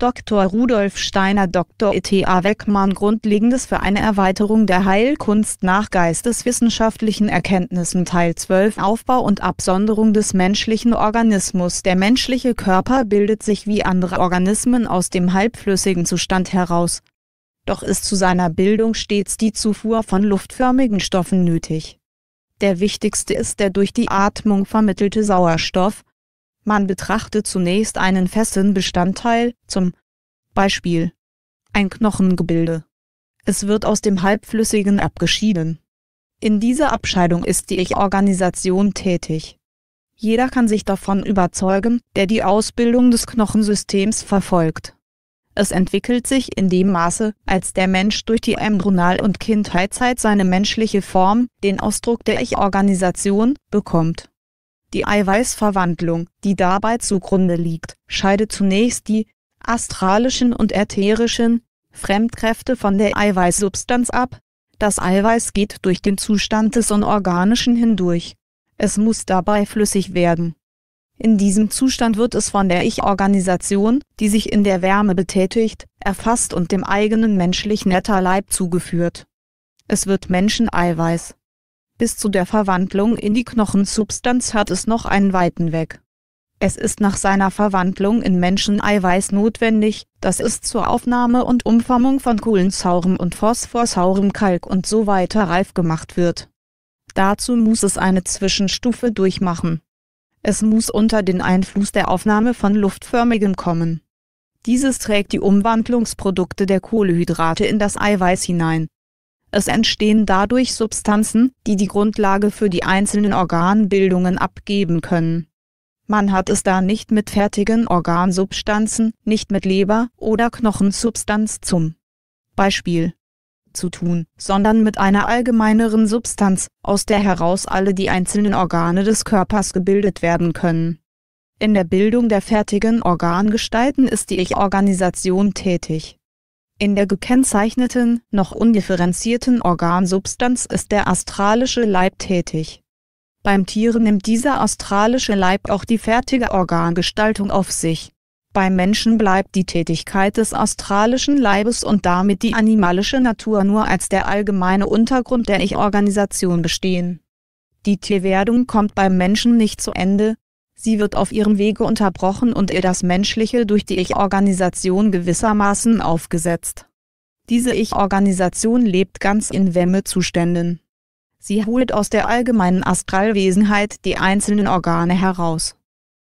Dr. Rudolf Steiner, Dr. E.T.A. Weckmann Grundlegendes für eine Erweiterung der Heilkunst nach geisteswissenschaftlichen Erkenntnissen Teil 12 Aufbau und Absonderung des menschlichen Organismus Der menschliche Körper bildet sich wie andere Organismen aus dem halbflüssigen Zustand heraus. Doch ist zu seiner Bildung stets die Zufuhr von luftförmigen Stoffen nötig. Der wichtigste ist der durch die Atmung vermittelte Sauerstoff, man betrachtet zunächst einen festen Bestandteil, zum Beispiel ein Knochengebilde. Es wird aus dem Halbflüssigen abgeschieden. In dieser Abscheidung ist die Ich-Organisation tätig. Jeder kann sich davon überzeugen, der die Ausbildung des Knochensystems verfolgt. Es entwickelt sich in dem Maße, als der Mensch durch die Embryonal- und Kindheitzeit seine menschliche Form, den Ausdruck der Ich-Organisation, bekommt. Die Eiweißverwandlung, die dabei zugrunde liegt, scheidet zunächst die astralischen und ätherischen Fremdkräfte von der Eiweißsubstanz ab. Das Eiweiß geht durch den Zustand des Unorganischen hindurch. Es muss dabei flüssig werden. In diesem Zustand wird es von der Ich-Organisation, die sich in der Wärme betätigt, erfasst und dem eigenen menschlich netter Leib zugeführt. Es wird Menscheneiweiß. Bis zu der Verwandlung in die Knochensubstanz hat es noch einen weiten Weg. Es ist nach seiner Verwandlung in Menscheneiweiß notwendig, dass es zur Aufnahme und Umformung von kohlensaurem und phosphorsaurem Kalk und so weiter reif gemacht wird. Dazu muss es eine Zwischenstufe durchmachen. Es muss unter den Einfluss der Aufnahme von luftförmigem kommen. Dieses trägt die Umwandlungsprodukte der Kohlehydrate in das Eiweiß hinein, es entstehen dadurch Substanzen, die die Grundlage für die einzelnen Organbildungen abgeben können. Man hat es da nicht mit fertigen Organsubstanzen, nicht mit Leber oder Knochensubstanz zum Beispiel zu tun, sondern mit einer allgemeineren Substanz, aus der heraus alle die einzelnen Organe des Körpers gebildet werden können. In der Bildung der fertigen Organgestalten ist die Ich-Organisation tätig in der gekennzeichneten, noch undifferenzierten Organsubstanz ist der astralische Leib tätig. Beim Tier nimmt dieser astralische Leib auch die fertige Organgestaltung auf sich. Beim Menschen bleibt die Tätigkeit des astralischen Leibes und damit die animalische Natur nur als der allgemeine Untergrund der Ich-Organisation bestehen. Die Tierwerdung kommt beim Menschen nicht zu Ende, Sie wird auf ihrem Wege unterbrochen und ihr das Menschliche durch die Ich-Organisation gewissermaßen aufgesetzt. Diese Ich-Organisation lebt ganz in Wemme-Zuständen. Sie holt aus der allgemeinen Astralwesenheit die einzelnen Organe heraus.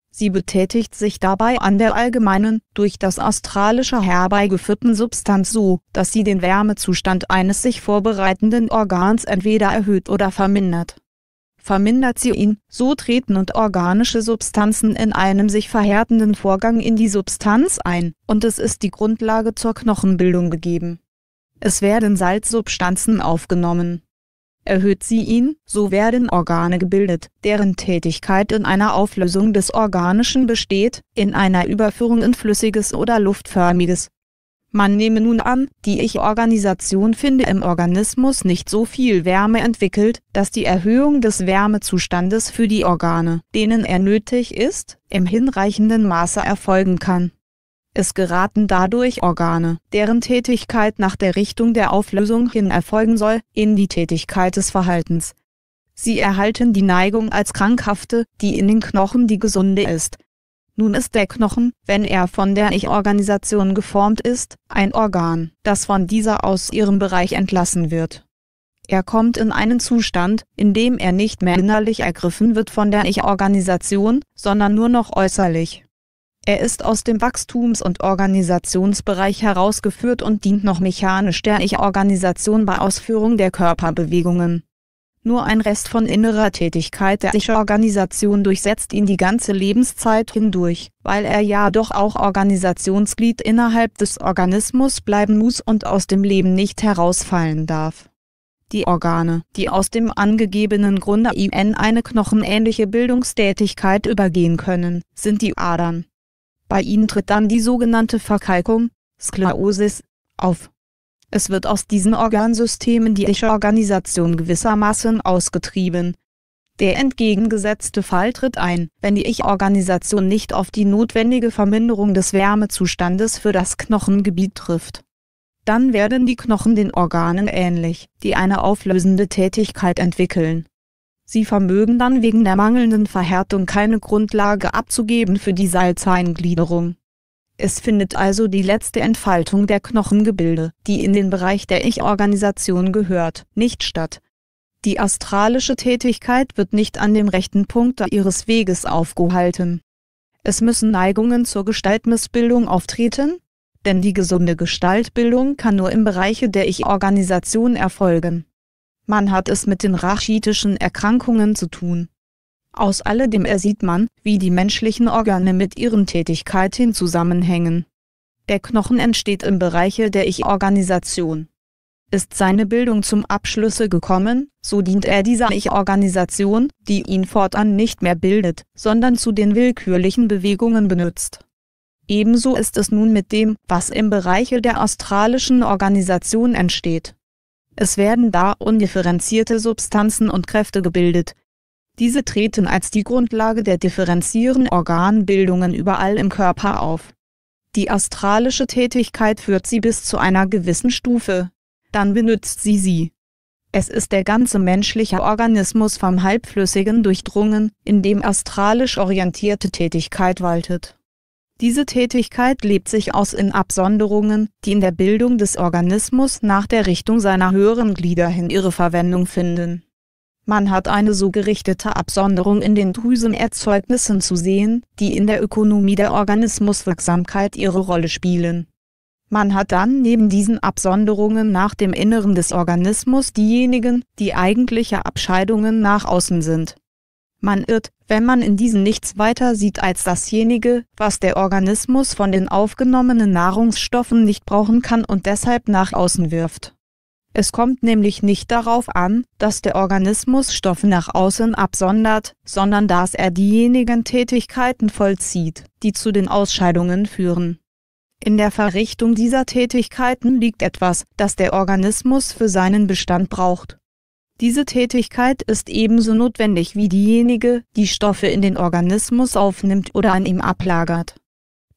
Sie betätigt sich dabei an der allgemeinen, durch das astralische herbeigeführten Substanz so, dass sie den Wärmezustand eines sich vorbereitenden Organs entweder erhöht oder vermindert vermindert sie ihn, so treten und organische Substanzen in einem sich verhärtenden Vorgang in die Substanz ein, und es ist die Grundlage zur Knochenbildung gegeben. Es werden Salzsubstanzen aufgenommen. Erhöht sie ihn, so werden Organe gebildet, deren Tätigkeit in einer Auflösung des Organischen besteht, in einer Überführung in flüssiges oder luftförmiges, man nehme nun an, die Ich-Organisation finde im Organismus nicht so viel Wärme entwickelt, dass die Erhöhung des Wärmezustandes für die Organe, denen er nötig ist, im hinreichenden Maße erfolgen kann. Es geraten dadurch Organe, deren Tätigkeit nach der Richtung der Auflösung hin erfolgen soll, in die Tätigkeit des Verhaltens. Sie erhalten die Neigung als krankhafte, die in den Knochen die gesunde ist, nun ist der Knochen, wenn er von der Ich-Organisation geformt ist, ein Organ, das von dieser aus ihrem Bereich entlassen wird. Er kommt in einen Zustand, in dem er nicht mehr innerlich ergriffen wird von der Ich-Organisation, sondern nur noch äußerlich. Er ist aus dem Wachstums- und Organisationsbereich herausgeführt und dient noch mechanisch der Ich-Organisation bei Ausführung der Körperbewegungen. Nur ein Rest von innerer Tätigkeit der sich Organisation durchsetzt ihn die ganze Lebenszeit hindurch, weil er ja doch auch Organisationsglied innerhalb des Organismus bleiben muss und aus dem Leben nicht herausfallen darf. Die Organe, die aus dem angegebenen Grunde in eine knochenähnliche Bildungstätigkeit übergehen können, sind die Adern. Bei ihnen tritt dann die sogenannte Verkalkung, Sklerosis, auf es wird aus diesen Organsystemen die Ich-Organisation gewissermaßen ausgetrieben. Der entgegengesetzte Fall tritt ein, wenn die Ich-Organisation nicht auf die notwendige Verminderung des Wärmezustandes für das Knochengebiet trifft. Dann werden die Knochen den Organen ähnlich, die eine auflösende Tätigkeit entwickeln. Sie vermögen dann wegen der mangelnden Verhärtung keine Grundlage abzugeben für die Salzeingliederung. Es findet also die letzte Entfaltung der Knochengebilde, die in den Bereich der Ich-Organisation gehört, nicht statt. Die astralische Tätigkeit wird nicht an dem rechten Punkt ihres Weges aufgehalten. Es müssen Neigungen zur Gestaltmissbildung auftreten, denn die gesunde Gestaltbildung kann nur im Bereich der Ich-Organisation erfolgen. Man hat es mit den rachitischen Erkrankungen zu tun aus alledem ersieht man, wie die menschlichen Organe mit ihren Tätigkeiten zusammenhängen. Der Knochen entsteht im Bereiche der Ich-Organisation. Ist seine Bildung zum Abschlüsse gekommen, so dient er dieser Ich-Organisation, die ihn fortan nicht mehr bildet, sondern zu den willkürlichen Bewegungen benutzt. Ebenso ist es nun mit dem, was im Bereiche der australischen Organisation entsteht. Es werden da undifferenzierte Substanzen und Kräfte gebildet, diese treten als die Grundlage der differenzierenden Organbildungen überall im Körper auf. Die astralische Tätigkeit führt sie bis zu einer gewissen Stufe, dann benutzt sie sie. Es ist der ganze menschliche Organismus vom Halbflüssigen durchdrungen, in dem astralisch orientierte Tätigkeit waltet. Diese Tätigkeit lebt sich aus in Absonderungen, die in der Bildung des Organismus nach der Richtung seiner höheren Glieder hin ihre Verwendung finden man hat eine so gerichtete Absonderung in den Drüsenerzeugnissen zu sehen, die in der Ökonomie der Organismuswirksamkeit ihre Rolle spielen. Man hat dann neben diesen Absonderungen nach dem Inneren des Organismus diejenigen, die eigentliche Abscheidungen nach außen sind. Man irrt, wenn man in diesen nichts weiter sieht als dasjenige, was der Organismus von den aufgenommenen Nahrungsstoffen nicht brauchen kann und deshalb nach außen wirft. Es kommt nämlich nicht darauf an, dass der Organismus Stoffe nach außen absondert, sondern dass er diejenigen Tätigkeiten vollzieht, die zu den Ausscheidungen führen. In der Verrichtung dieser Tätigkeiten liegt etwas, das der Organismus für seinen Bestand braucht. Diese Tätigkeit ist ebenso notwendig wie diejenige, die Stoffe in den Organismus aufnimmt oder an ihm ablagert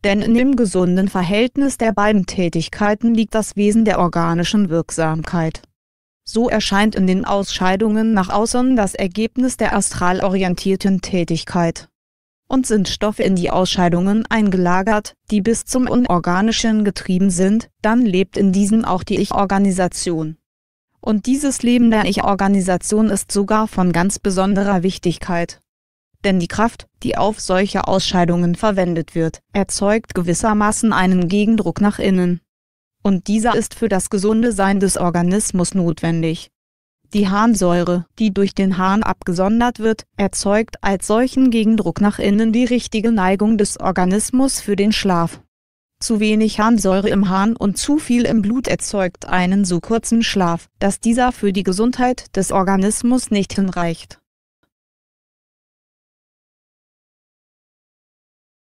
denn in dem gesunden Verhältnis der beiden Tätigkeiten liegt das Wesen der organischen Wirksamkeit. So erscheint in den Ausscheidungen nach außen das Ergebnis der astral orientierten Tätigkeit. Und sind Stoffe in die Ausscheidungen eingelagert, die bis zum Unorganischen getrieben sind, dann lebt in diesem auch die Ich-Organisation. Und dieses Leben der Ich-Organisation ist sogar von ganz besonderer Wichtigkeit denn die Kraft, die auf solche Ausscheidungen verwendet wird, erzeugt gewissermaßen einen Gegendruck nach innen. Und dieser ist für das gesunde Sein des Organismus notwendig. Die Harnsäure, die durch den Harn abgesondert wird, erzeugt als solchen Gegendruck nach innen die richtige Neigung des Organismus für den Schlaf. Zu wenig Harnsäure im Harn und zu viel im Blut erzeugt einen so kurzen Schlaf, dass dieser für die Gesundheit des Organismus nicht hinreicht.